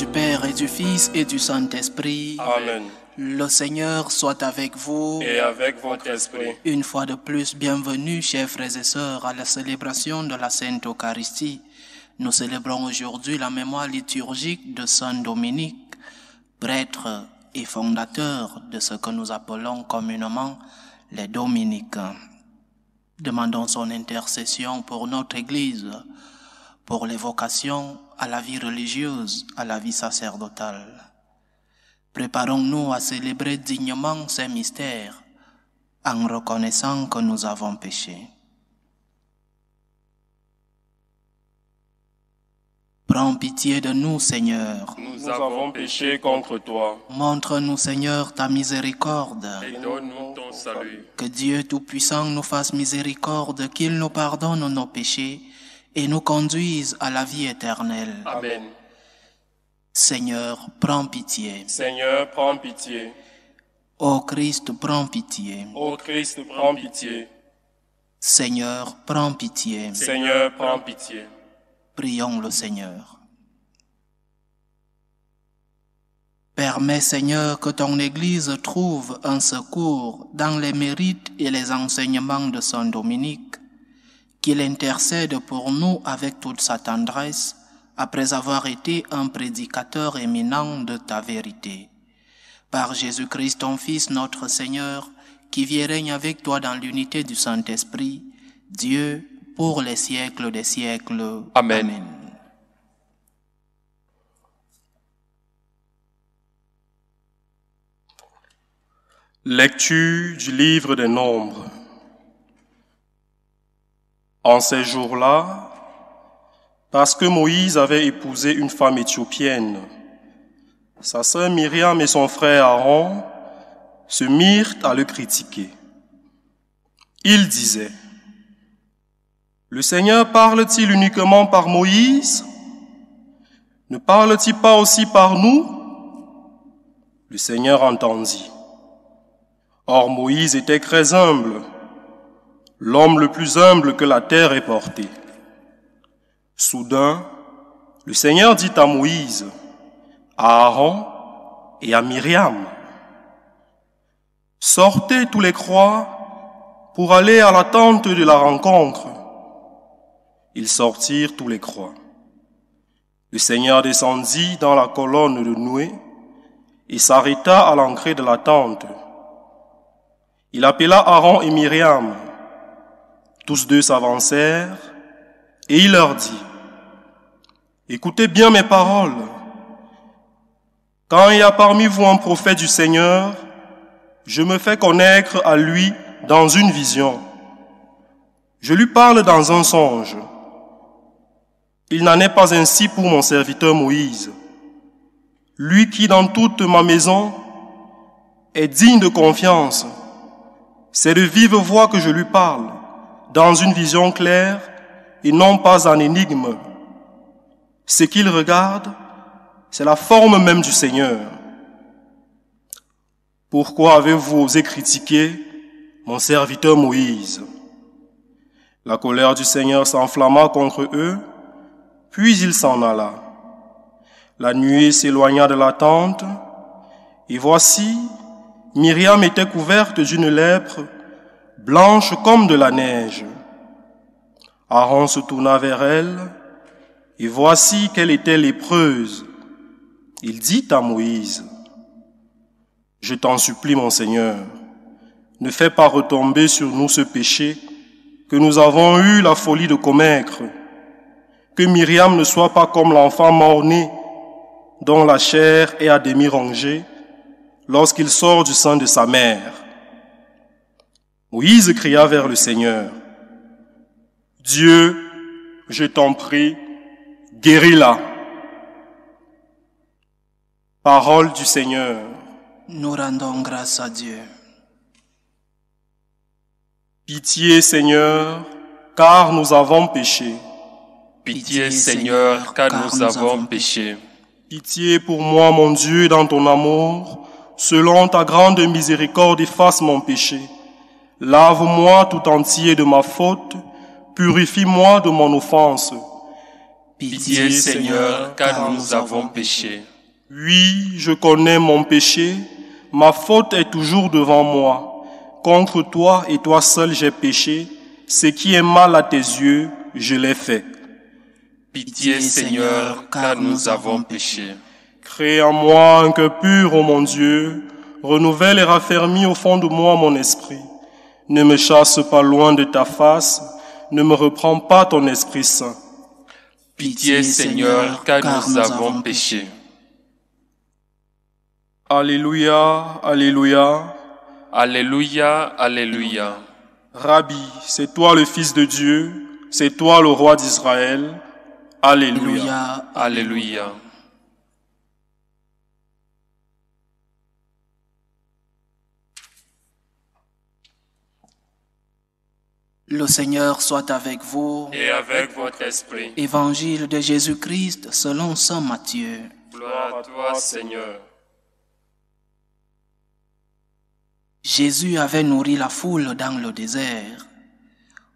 du Père et du Fils et du Saint-Esprit. Amen. Le Seigneur soit avec vous. Et avec votre esprit. Une fois de plus, bienvenue, chers frères et sœurs, à la célébration de la Sainte Eucharistie. Nous célébrons aujourd'hui la mémoire liturgique de Saint Dominique, prêtre et fondateur de ce que nous appelons communément les Dominicains. Demandons son intercession pour notre Église, pour les vocations à la vie religieuse, à la vie sacerdotale. Préparons-nous à célébrer dignement ces mystères en reconnaissant que nous avons péché. Prends pitié de nous, Seigneur. Nous avons péché contre toi. Montre-nous, Seigneur, ta miséricorde. Et donne-nous ton salut. Que Dieu Tout-Puissant nous fasse miséricorde, qu'il nous pardonne nos péchés et nous conduise à la vie éternelle. Amen. Seigneur, prends pitié. Seigneur, prends pitié. Ô Christ, prends pitié. Ô Christ, prends pitié. Seigneur, prends pitié. Seigneur, prends pitié. Prions le Seigneur. Permets, Seigneur, que ton Église trouve un secours dans les mérites et les enseignements de Saint Dominique qu'il intercède pour nous avec toute sa tendresse, après avoir été un prédicateur éminent de ta vérité. Par Jésus-Christ, ton Fils, notre Seigneur, qui vient règne avec toi dans l'unité du Saint-Esprit, Dieu, pour les siècles des siècles. Amen. Lecture du livre des Nombres. En ces jours-là, parce que Moïse avait épousé une femme éthiopienne, sa sœur Myriam et son frère Aaron se mirent à le critiquer. Ils disaient, Le Seigneur parle-t-il uniquement par Moïse Ne parle-t-il pas aussi par nous Le Seigneur entendit. Or Moïse était très humble l'homme le plus humble que la terre ait porté. Soudain, le Seigneur dit à Moïse, à Aaron et à Myriam, Sortez tous les croix pour aller à la tente de la rencontre. Ils sortirent tous les croix. Le Seigneur descendit dans la colonne de Noé et s'arrêta à l'entrée de la tente. Il appela Aaron et Myriam tous deux s'avancèrent et il leur dit, écoutez bien mes paroles. Quand il y a parmi vous un prophète du Seigneur, je me fais connaître à lui dans une vision. Je lui parle dans un songe. Il n'en est pas ainsi pour mon serviteur Moïse, lui qui dans toute ma maison est digne de confiance. C'est de vive voix que je lui parle dans une vision claire et non pas en énigme. Ce qu'il regardent, c'est la forme même du Seigneur. Pourquoi avez-vous osé critiquer mon serviteur Moïse La colère du Seigneur s'enflamma contre eux, puis il s'en alla. La nuit s'éloigna de la tente, et voici, Myriam était couverte d'une lèpre blanche comme de la neige. Aaron se tourna vers elle, et voici qu'elle était lépreuse. Il dit à Moïse, Je t'en supplie, mon Seigneur, ne fais pas retomber sur nous ce péché que nous avons eu la folie de commettre, que Myriam ne soit pas comme l'enfant mort-né, dont la chair est à demi rongée lorsqu'il sort du sein de sa mère. Moïse cria vers le Seigneur, Dieu, je t'en prie, guéris-la. Parole du Seigneur. Nous rendons grâce à Dieu. Pitié, Seigneur, car nous avons péché. Pitié, Seigneur, car, nous, nous avons péché. Pitié pour moi, mon Dieu, dans ton amour, selon ta grande miséricorde, efface mon péché Lave-moi tout entier de ma faute, purifie-moi de mon offense. Pitié, Seigneur, car nous avons péché. Oui, je connais mon péché, ma faute est toujours devant moi. Contre toi et toi seul j'ai péché, ce qui est mal à tes yeux, je l'ai fait. Pitié, Seigneur, car nous avons péché. Crée en moi un cœur pur, ô mon Dieu, renouvelle et raffermis au fond de moi mon esprit. Ne me chasse pas loin de ta face, ne me reprends pas ton Esprit Saint. Pitié Seigneur, car, nous, avons péché. Alléluia, Alléluia. Alléluia, Alléluia. Rabbi, c'est toi le Fils de Dieu, c'est toi le roi d'Israël. Alléluia. Alléluia. Le Seigneur soit avec vous. Et avec votre esprit. Évangile de Jésus-Christ selon Saint Matthieu. Gloire à toi, Seigneur. Jésus avait nourri la foule dans le désert.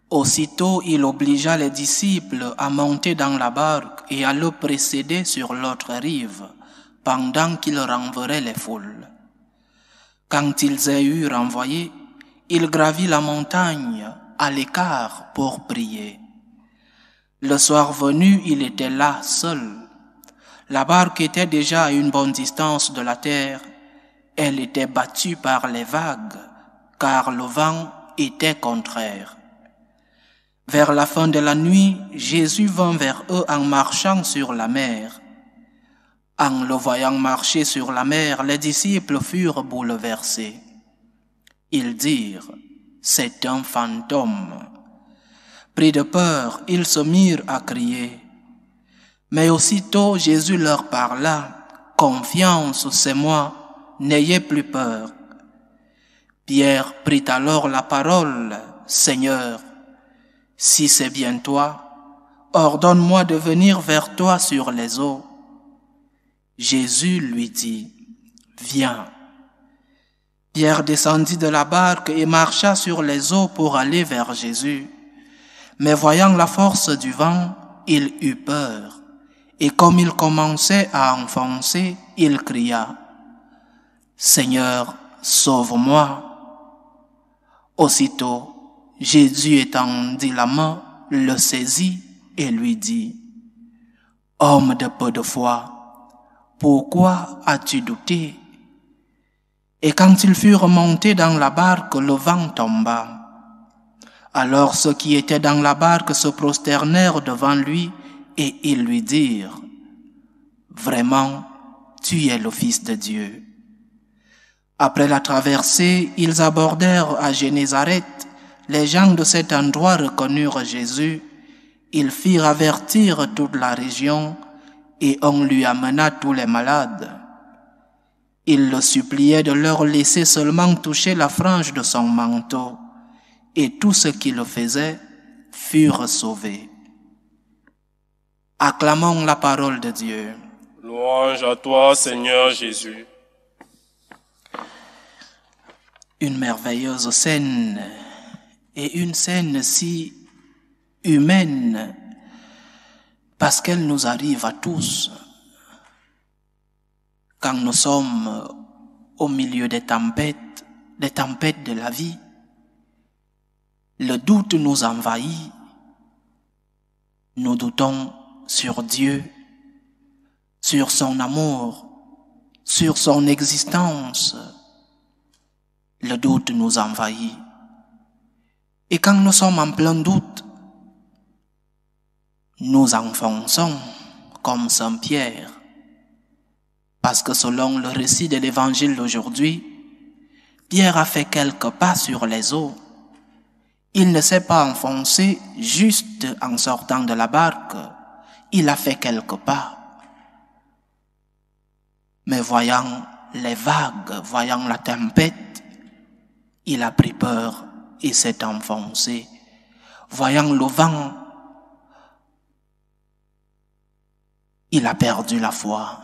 Aussitôt, il obligea les disciples à monter dans la barque et à le précéder sur l'autre rive, pendant qu'il renverrait les foules. Quand ils aient eu renvoyé, il gravit la montagne à l'écart pour prier. Le soir venu, il était là seul. La barque était déjà à une bonne distance de la terre. Elle était battue par les vagues, car le vent était contraire. Vers la fin de la nuit, Jésus vint vers eux en marchant sur la mer. En le voyant marcher sur la mer, les disciples furent bouleversés. Ils dirent, c'est un fantôme. Pris de peur, ils se mirent à crier. Mais aussitôt Jésus leur parla, Confiance, c'est moi, n'ayez plus peur. Pierre prit alors la parole, Seigneur, si c'est bien toi, ordonne-moi de venir vers toi sur les eaux. Jésus lui dit, Viens. Pierre descendit de la barque et marcha sur les eaux pour aller vers Jésus. Mais voyant la force du vent, il eut peur. Et comme il commençait à enfoncer, il cria, Seigneur, sauve-moi. Aussitôt, Jésus étendit la main, le saisit et lui dit, Homme de peu de foi, pourquoi as-tu douté et quand ils furent montés dans la barque, le vent tomba. Alors ceux qui étaient dans la barque se prosternèrent devant lui et ils lui dirent, Vraiment, tu es le Fils de Dieu. Après la traversée, ils abordèrent à Génézareth. Les gens de cet endroit reconnurent Jésus. Ils firent avertir toute la région et on lui amena tous les malades il le suppliait de leur laisser seulement toucher la frange de son manteau, et tous ceux qui le faisaient furent sauvés. Acclamons la parole de Dieu. Louange à toi, Seigneur Jésus. Une merveilleuse scène, et une scène si humaine, parce qu'elle nous arrive à tous quand nous sommes euh, au milieu des tempêtes, des tempêtes de la vie, le doute nous envahit, nous doutons sur Dieu, sur son amour, sur son existence. Le doute nous envahit. Et quand nous sommes en plein doute, nous enfonçons comme Saint-Pierre parce que selon le récit de l'évangile d'aujourd'hui, Pierre a fait quelques pas sur les eaux. Il ne s'est pas enfoncé juste en sortant de la barque. Il a fait quelques pas. Mais voyant les vagues, voyant la tempête, il a pris peur et s'est enfoncé. Voyant le vent, il a perdu la foi.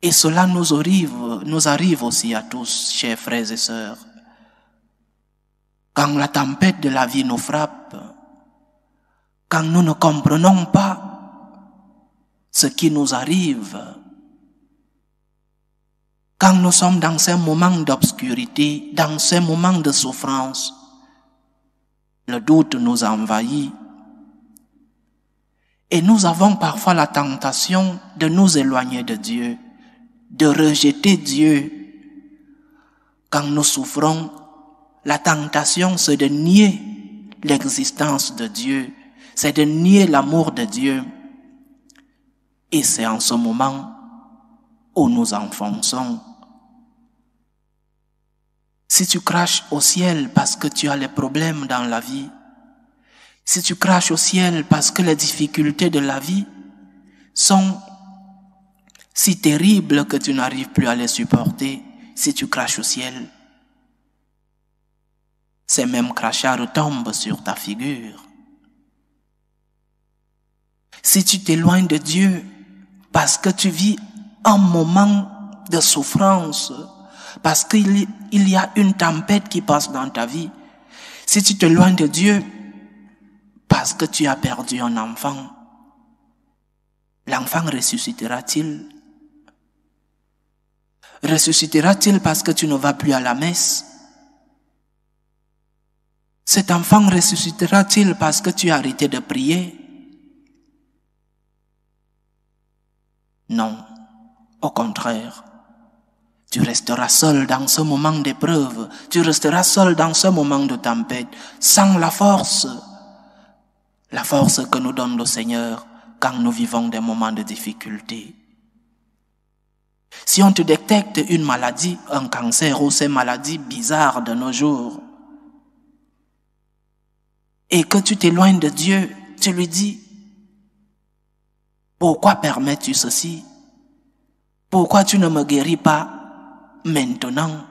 Et cela nous arrive, nous arrive aussi à tous, chers frères et sœurs. Quand la tempête de la vie nous frappe, quand nous ne comprenons pas ce qui nous arrive, quand nous sommes dans ces moments d'obscurité, dans ces moments de souffrance, le doute nous envahit. Et nous avons parfois la tentation de nous éloigner de Dieu de rejeter Dieu. Quand nous souffrons, la tentation, c'est de nier l'existence de Dieu, c'est de nier l'amour de Dieu. Et c'est en ce moment où nous enfonçons. Si tu craches au ciel parce que tu as les problèmes dans la vie, si tu craches au ciel parce que les difficultés de la vie sont si terrible que tu n'arrives plus à les supporter si tu craches au ciel. Ces mêmes crachats retombent sur ta figure. Si tu t'éloignes de Dieu parce que tu vis un moment de souffrance, parce qu'il y a une tempête qui passe dans ta vie, si tu t'éloignes de Dieu parce que tu as perdu un enfant, l'enfant ressuscitera-t-il ressuscitera-t-il parce que tu ne vas plus à la messe Cet enfant ressuscitera-t-il parce que tu as arrêté de prier Non, au contraire. Tu resteras seul dans ce moment d'épreuve, tu resteras seul dans ce moment de tempête, sans la force, la force que nous donne le Seigneur quand nous vivons des moments de difficulté. Si on te détecte une maladie, un cancer ou ces maladies bizarres de nos jours, et que tu t'éloignes de Dieu, tu lui dis, pourquoi permets-tu ceci Pourquoi tu ne me guéris pas maintenant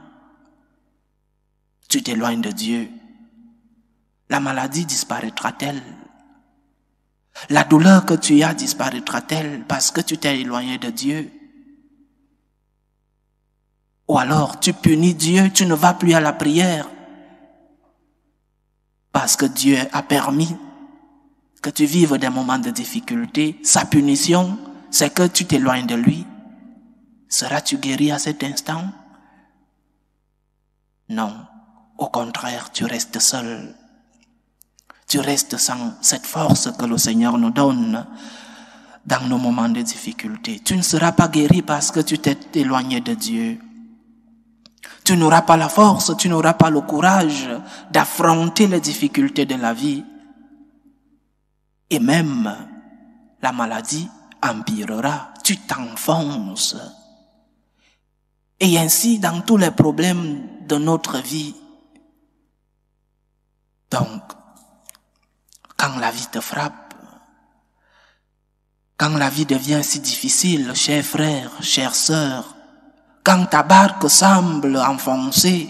Tu t'éloignes de Dieu. La maladie disparaîtra-t-elle La douleur que tu as disparaîtra-t-elle parce que tu t'es éloigné de Dieu ou alors tu punis Dieu, tu ne vas plus à la prière parce que Dieu a permis que tu vives des moments de difficulté. Sa punition, c'est que tu t'éloignes de lui. Seras-tu guéri à cet instant Non. Au contraire, tu restes seul. Tu restes sans cette force que le Seigneur nous donne dans nos moments de difficulté. Tu ne seras pas guéri parce que tu t'es éloigné de Dieu. Tu n'auras pas la force, tu n'auras pas le courage d'affronter les difficultés de la vie. Et même la maladie empirera, tu t'enfonces. Et ainsi dans tous les problèmes de notre vie. Donc, quand la vie te frappe, quand la vie devient si difficile, chers frères, chères sœurs, quand ta barque semble enfoncée,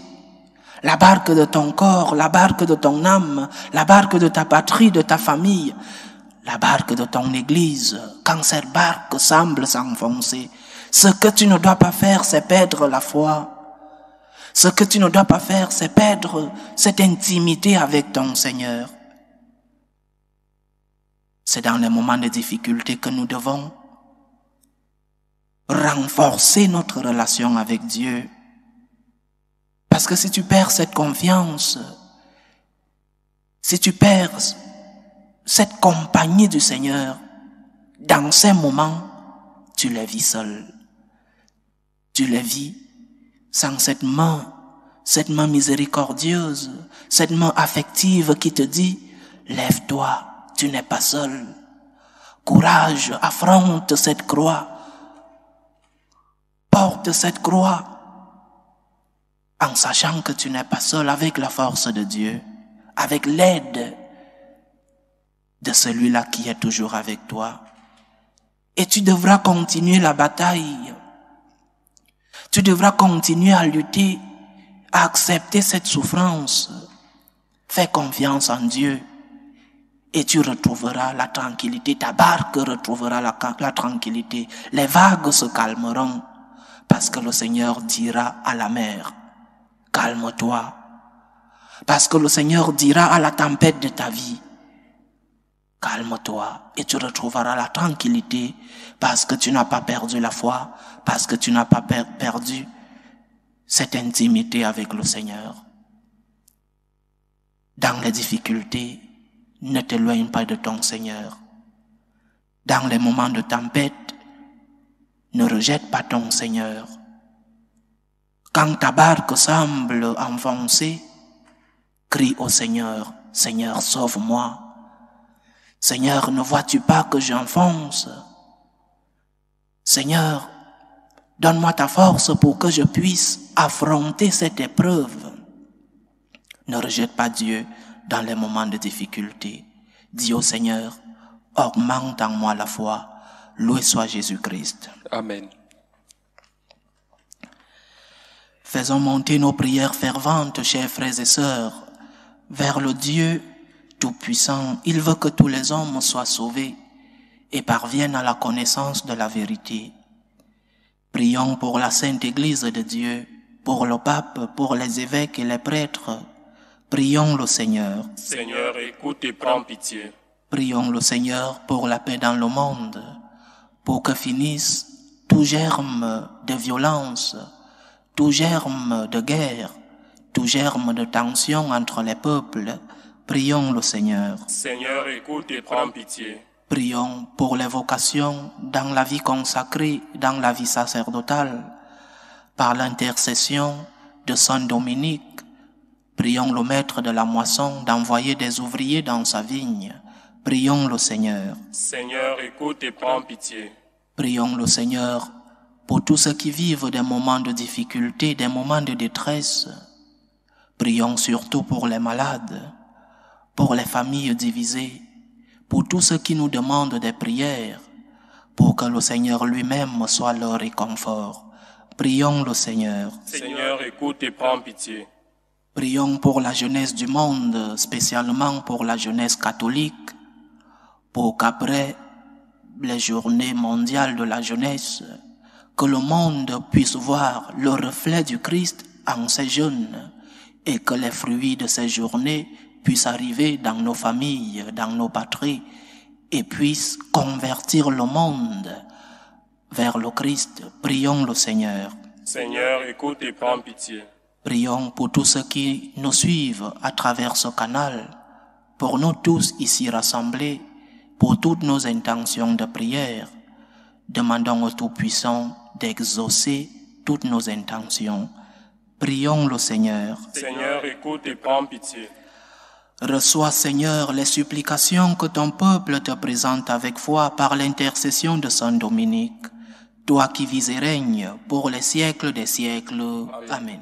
la barque de ton corps, la barque de ton âme, la barque de ta patrie, de ta famille, la barque de ton église, quand cette barque semble s'enfoncer, ce que tu ne dois pas faire, c'est perdre la foi. Ce que tu ne dois pas faire, c'est perdre cette intimité avec ton Seigneur. C'est dans les moments de difficulté que nous devons renforcer notre relation avec Dieu. Parce que si tu perds cette confiance, si tu perds cette compagnie du Seigneur, dans ces moments, tu les vis seul. Tu les vis sans cette main, cette main miséricordieuse, cette main affective qui te dit, lève-toi, tu n'es pas seul. Courage, affronte cette croix, cette croix, en sachant que tu n'es pas seul avec la force de Dieu, avec l'aide de celui-là qui est toujours avec toi. Et tu devras continuer la bataille. Tu devras continuer à lutter, à accepter cette souffrance. Fais confiance en Dieu et tu retrouveras la tranquillité. Ta barque retrouvera la tranquillité. Les vagues se calmeront parce que le Seigneur dira à la mer, calme-toi, parce que le Seigneur dira à la tempête de ta vie, calme-toi et tu retrouveras la tranquillité parce que tu n'as pas perdu la foi, parce que tu n'as pas perdu cette intimité avec le Seigneur. Dans les difficultés, ne t'éloigne pas de ton Seigneur. Dans les moments de tempête, ne rejette pas ton Seigneur. Quand ta barque semble enfoncée, crie au Seigneur, Seigneur, sauve-moi. Seigneur, ne vois-tu pas que j'enfonce Seigneur, donne-moi ta force pour que je puisse affronter cette épreuve. Ne rejette pas Dieu dans les moments de difficulté. Dis au Seigneur, augmente en moi la foi Loué soit Jésus-Christ. Amen. Faisons monter nos prières ferventes, chers frères et sœurs, vers le Dieu Tout-Puissant. Il veut que tous les hommes soient sauvés et parviennent à la connaissance de la vérité. Prions pour la Sainte Église de Dieu, pour le pape, pour les évêques et les prêtres. Prions le Seigneur. Seigneur, écoute et prends pitié. Prions le Seigneur pour la paix dans le monde pour que finisse tout germe de violence, tout germe de guerre, tout germe de tension entre les peuples. Prions le Seigneur. Seigneur, écoute et prends pitié. Prions pour les vocations dans la vie consacrée, dans la vie sacerdotale, par l'intercession de Saint Dominique. Prions le Maître de la moisson d'envoyer des ouvriers dans sa vigne. Prions le Seigneur. Seigneur, écoute et prends pitié. Prions le Seigneur pour tous ceux qui vivent des moments de difficulté, des moments de détresse. Prions surtout pour les malades, pour les familles divisées, pour tous ceux qui nous demandent des prières, pour que le Seigneur lui-même soit leur réconfort. Prions le Seigneur. Seigneur, écoute et prends pitié. Prions pour la jeunesse du monde, spécialement pour la jeunesse catholique, pour qu'après les journées mondiales de la jeunesse, que le monde puisse voir le reflet du Christ en ces jeunes et que les fruits de ces journées puissent arriver dans nos familles, dans nos patries et puissent convertir le monde vers le Christ. Prions le Seigneur. Seigneur, écoute et prends pitié. Prions pour tous ceux qui nous suivent à travers ce canal, pour nous tous ici rassemblés pour toutes nos intentions de prière, demandons au Tout-Puissant d'exaucer toutes nos intentions. Prions le Seigneur. Seigneur, écoute et prends pitié. Reçois, Seigneur, les supplications que ton peuple te présente avec foi par l'intercession de Saint Dominique, toi qui vis et règne pour les siècles des siècles. Amen.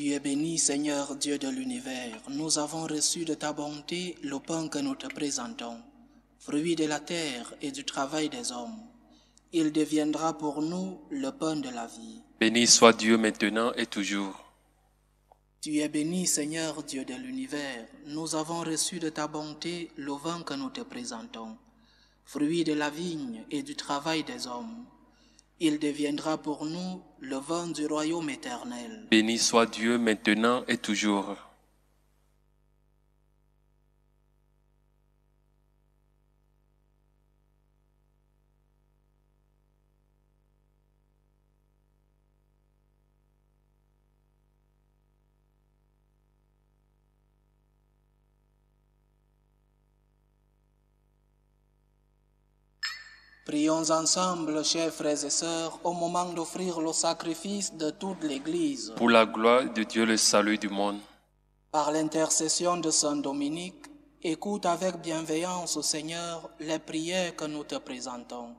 Tu es béni, Seigneur Dieu de l'univers. Nous avons reçu de ta bonté le pain que nous te présentons, fruit de la terre et du travail des hommes. Il deviendra pour nous le pain de la vie. Béni soit Dieu maintenant et toujours. Tu es béni, Seigneur Dieu de l'univers. Nous avons reçu de ta bonté le vin que nous te présentons, fruit de la vigne et du travail des hommes. Il deviendra pour nous le vent du royaume éternel. Béni soit Dieu maintenant et toujours. Prions ensemble, chers frères et sœurs, au moment d'offrir le sacrifice de toute l'Église. Pour la gloire de Dieu, le salut du monde. Par l'intercession de Saint Dominique, écoute avec bienveillance, Seigneur, les prières que nous te présentons.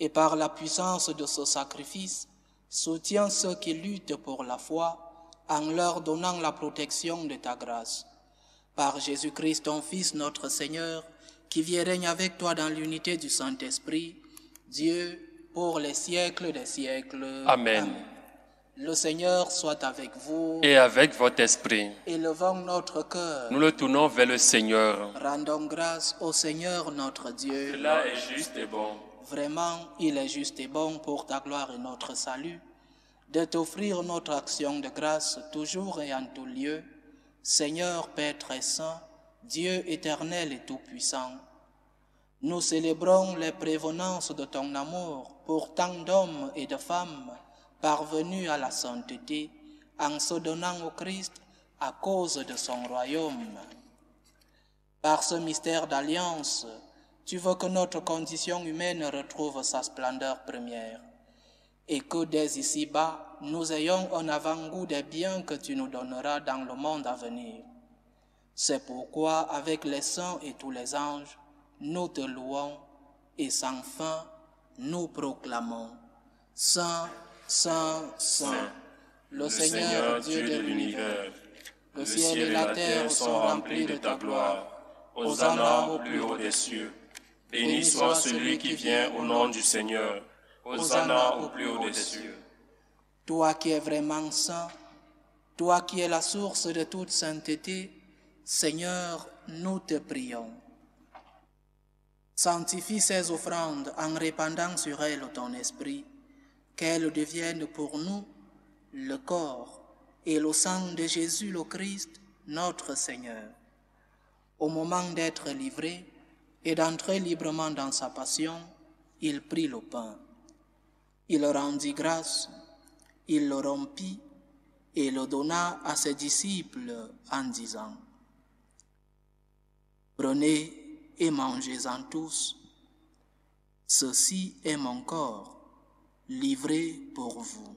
Et par la puissance de ce sacrifice, soutiens ceux qui luttent pour la foi en leur donnant la protection de ta grâce. Par Jésus-Christ, ton Fils, notre Seigneur, qui vient règne avec toi dans l'unité du Saint-Esprit, Dieu, pour les siècles des siècles. Amen. Le Seigneur soit avec vous. Et avec votre esprit. Élevons notre cœur. Nous le tournons vers le Seigneur. Rendons grâce au Seigneur notre Dieu. Cela est juste et bon. Vraiment, il est juste et bon pour ta gloire et notre salut de t'offrir notre action de grâce toujours et en tout lieu. Seigneur Père très saint, Dieu éternel et tout-puissant, nous célébrons les prévenances de ton amour pour tant d'hommes et de femmes parvenus à la sainteté en se donnant au Christ à cause de son royaume. Par ce mystère d'alliance, tu veux que notre condition humaine retrouve sa splendeur première et que dès ici-bas, nous ayons un avant-goût des biens que tu nous donneras dans le monde à venir. C'est pourquoi, avec les saints et tous les anges, nous te louons et sans fin, nous proclamons. Saint, Saint, Saint, le, Seigneur, Dieu de l'univers, le ciel et la terre sont remplis de ta gloire. Hosanna au plus haut des cieux. Béni soit celui qui vient au nom du Seigneur. Hosanna au plus haut des cieux. Toi qui es vraiment saint, toi qui es la source de toute sainteté, Seigneur, nous te prions. Sanctifie ces offrandes en répandant sur elles ton esprit, qu'elles deviennent pour nous le corps et le sang de Jésus le Christ, notre Seigneur. Au moment d'être livré et d'entrer librement dans sa passion, il prit le pain. Il rendit grâce, il le rompit et le donna à ses disciples en disant, Prenez et mangez-en tous. Ceci est mon corps, livré pour vous.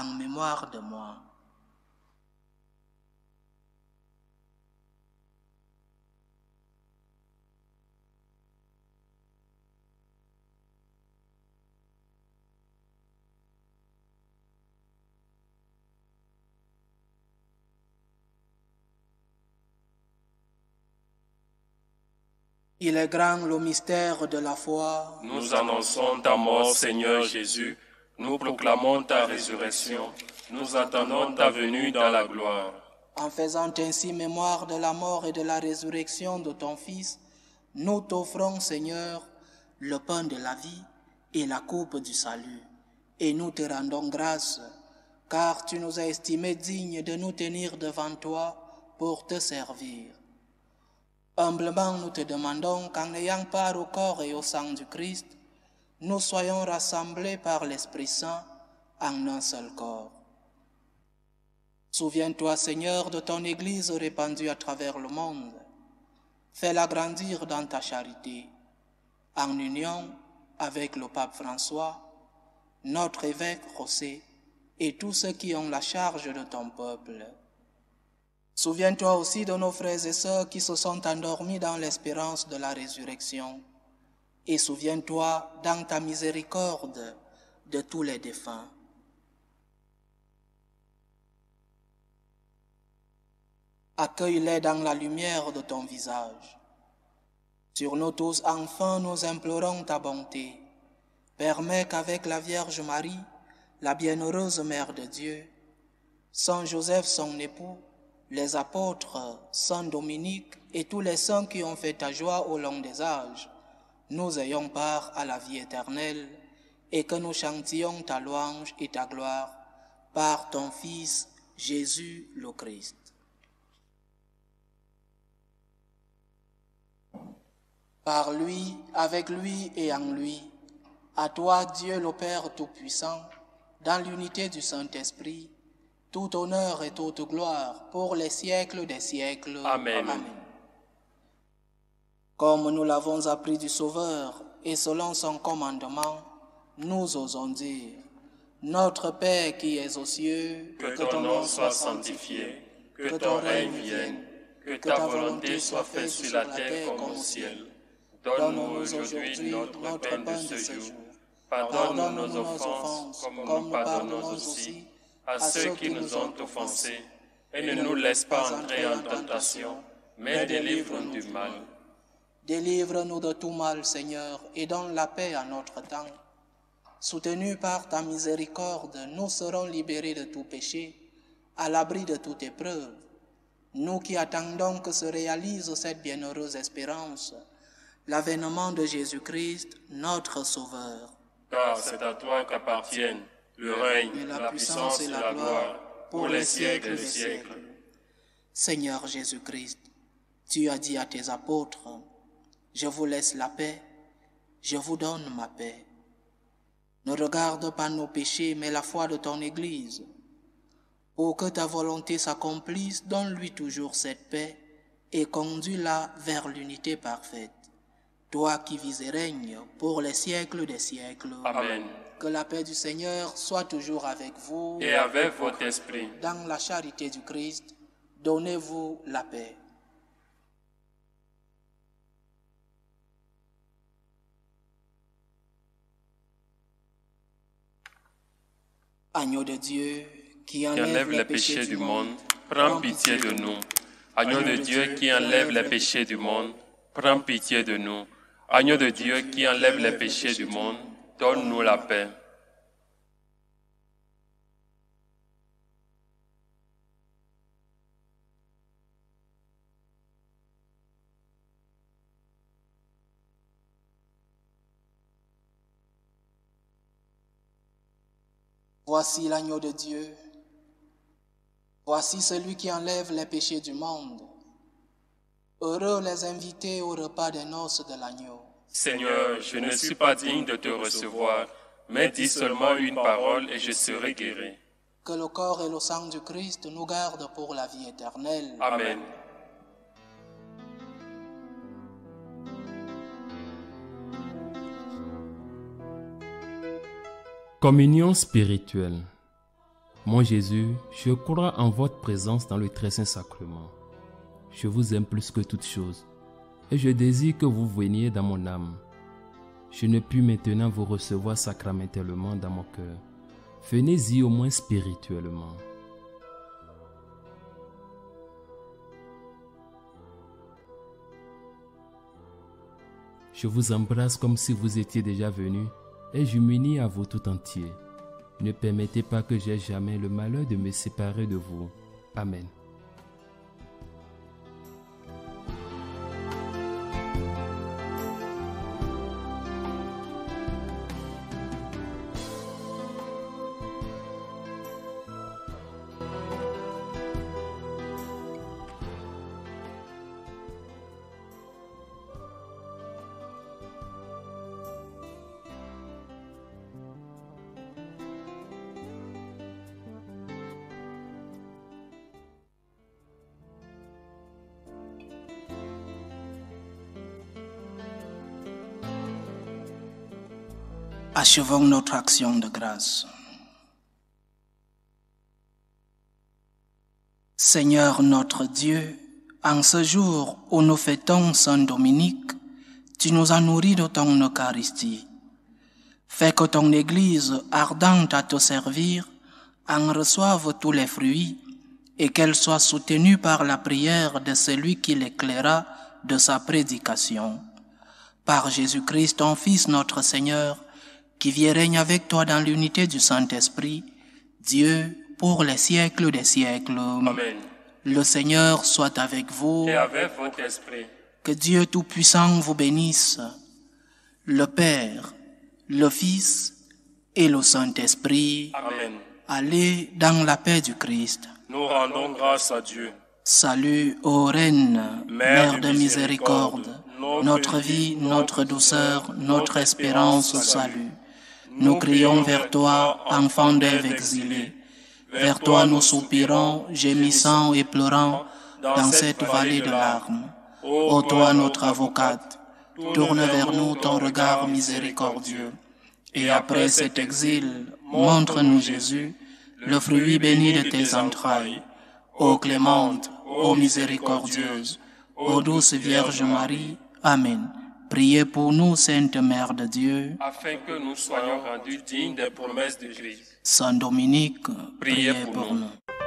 en mémoire de moi. Il est grand le mystère de la foi. Nous annonçons ta mort, Seigneur Jésus nous proclamons ta résurrection, nous attendons ta venue dans la gloire. En faisant ainsi mémoire de la mort et de la résurrection de ton Fils, nous t'offrons, Seigneur, le pain de la vie et la coupe du salut. Et nous te rendons grâce, car tu nous as estimés dignes de nous tenir devant toi pour te servir. Humblement, nous te demandons qu'en ayant part au corps et au sang du Christ, nous soyons rassemblés par l'Esprit Saint en un seul corps. Souviens-toi, Seigneur, de ton Église répandue à travers le monde. Fais-la grandir dans ta charité, en union avec le pape François, notre évêque José et tous ceux qui ont la charge de ton peuple. Souviens-toi aussi de nos frères et sœurs qui se sont endormis dans l'espérance de la résurrection et souviens-toi dans ta miséricorde de tous les défunts. Accueille-les dans la lumière de ton visage. Sur nos tous enfants, nous implorons ta bonté. Permets qu'avec la Vierge Marie, la bienheureuse Mère de Dieu, Saint Joseph son époux, les apôtres, Saint Dominique et tous les saints qui ont fait ta joie au long des âges, nous ayons part à la vie éternelle, et que nous chantions ta louange et ta gloire par ton Fils Jésus le Christ. Par lui, avec lui et en lui, à toi Dieu le Père Tout-Puissant, dans l'unité du Saint-Esprit, tout honneur et toute gloire pour les siècles des siècles. Amen. Amen. Comme nous l'avons appris du Sauveur et selon son commandement, nous osons dire, Notre Père qui es aux cieux, que, ton nom soit sanctifié, que, ton règne vienne, que ta volonté soit faite sur la terre comme au ciel. Donne-nous aujourd'hui notre, notre de ce jour. Pardonne-nous nos offenses, comme nous pardonnons aussi à ceux qui nous ont offensés. Et ne nous laisse pas entrer en tentation, mais délivre-nous du mal Délivre-nous de tout mal, Seigneur, et donne la paix à notre temps. Soutenu par ta miséricorde, nous serons libérés de tout péché, à l'abri de toute épreuve. Nous qui attendons que se réalise cette bienheureuse espérance, l'avènement de Jésus-Christ, notre Sauveur. Car c'est à toi qu'appartiennent le règne, et la, la puissance et la gloire pour les siècles des siècles. Seigneur Jésus-Christ, tu as dit à tes apôtres, je vous laisse la paix, je vous donne ma paix. Ne regarde pas nos péchés, mais la foi de ton Église. Pour que ta volonté s'accomplisse, donne-lui toujours cette paix et conduis-la vers l'unité parfaite. Toi qui vis et règne pour les siècles des siècles. Amen. Que la paix du Seigneur soit toujours avec vous. Et avec votre esprit. Dans la charité du Christ, donnez-vous la paix. Agneau de Dieu qui enlève, les, péchés du monde, prends pitié de nous. Agneau de Dieu qui enlève les péchés du monde, prends pitié de nous. Agneau de Dieu qui enlève les péchés du monde, donne-nous la paix. Voici l'agneau de Dieu. Voici celui qui enlève les péchés du monde. Heureux les invités au repas des noces de l'agneau. Seigneur, je ne suis pas digne de te recevoir, mais dis seulement une parole et je serai guéri. Que le corps et le sang du Christ nous gardent pour la vie éternelle. Amen. Communion spirituelle. Mon Jésus, je crois en votre présence dans le très saint sacrement. Je vous aime plus que toute chose et je désire que vous veniez dans mon âme. Je ne puis maintenant vous recevoir sacramentellement dans mon cœur. Venez-y au moins spirituellement. Je vous embrasse comme si vous étiez déjà venu et je m'unis à vous tout entier. Ne permettez pas que j'aie jamais le malheur de me séparer de vous. Amen. Achevons notre action de grâce. Seigneur notre Dieu, en ce jour où nous fêtons Saint Dominique, tu nous as nourris de ton Eucharistie. Fais que ton Église, ardente à te servir, en reçoive tous les fruits et qu'elle soit soutenue par la prière de celui qui l'éclaira de sa prédication. Par Jésus-Christ, ton Fils, notre Seigneur, qui vient règne avec toi dans l'unité du Saint-Esprit, Dieu, pour les siècles des siècles. Amen. Le Seigneur soit avec vous. Et avec votre esprit. Que Dieu Tout-Puissant vous bénisse, le Père, le Fils et le Saint-Esprit. Amen. Allez dans la paix du Christ. Nous rendons grâce à Dieu. Salut, ô Reine, Mère, de miséricorde, notre vie, notre douceur, notre espérance salut. Nous crions vers toi, enfant d'Ève exilée, Vers toi nous soupirons, gémissant et pleurant dans cette vallée de larmes. Ô toi notre avocate, tourne vers nous ton regard miséricordieux. Et après cet exil, montre-nous Jésus, le fruit béni de tes entrailles. Ô clémente, ô miséricordieuse, ô douce Vierge Marie. Amen. Priez pour nous, Sainte Mère de Dieu, afin que nous soyons rendus dignes des promesses de Christ. Saint Dominique, priez, pour, nous.